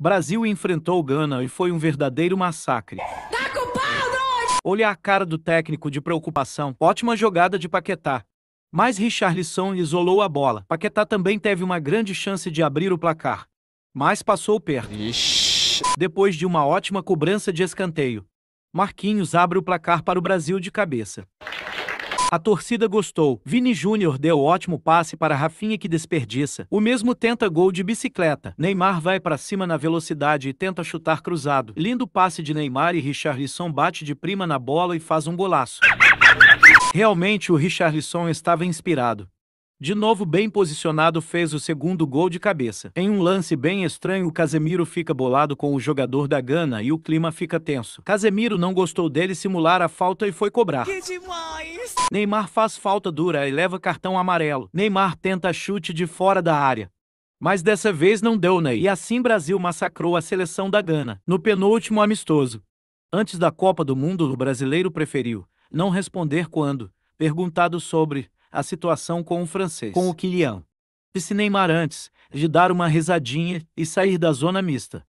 Brasil enfrentou Gana e foi um verdadeiro massacre. Tá Olha a cara do técnico de preocupação. Ótima jogada de Paquetá. Mas Richarlison isolou a bola. Paquetá também teve uma grande chance de abrir o placar. Mas passou perto. Ixi. Depois de uma ótima cobrança de escanteio, Marquinhos abre o placar para o Brasil de cabeça. A torcida gostou. Vini Júnior deu ótimo passe para Rafinha que desperdiça. O mesmo tenta gol de bicicleta. Neymar vai para cima na velocidade e tenta chutar cruzado. Lindo passe de Neymar e Richarlison bate de prima na bola e faz um golaço. Realmente o Richarlison estava inspirado. De novo bem posicionado fez o segundo gol de cabeça. Em um lance bem estranho, Casemiro fica bolado com o jogador da Gana e o clima fica tenso. Casemiro não gostou dele simular a falta e foi cobrar. Que demais! Neymar faz falta dura e leva cartão amarelo. Neymar tenta chute de fora da área. Mas dessa vez não deu, né? E assim Brasil massacrou a seleção da Gana. No penúltimo amistoso. Antes da Copa do Mundo, o brasileiro preferiu não responder quando, perguntado sobre a situação com o francês, com o Kylian. Disse Neymar antes de dar uma rezadinha e sair da zona mista.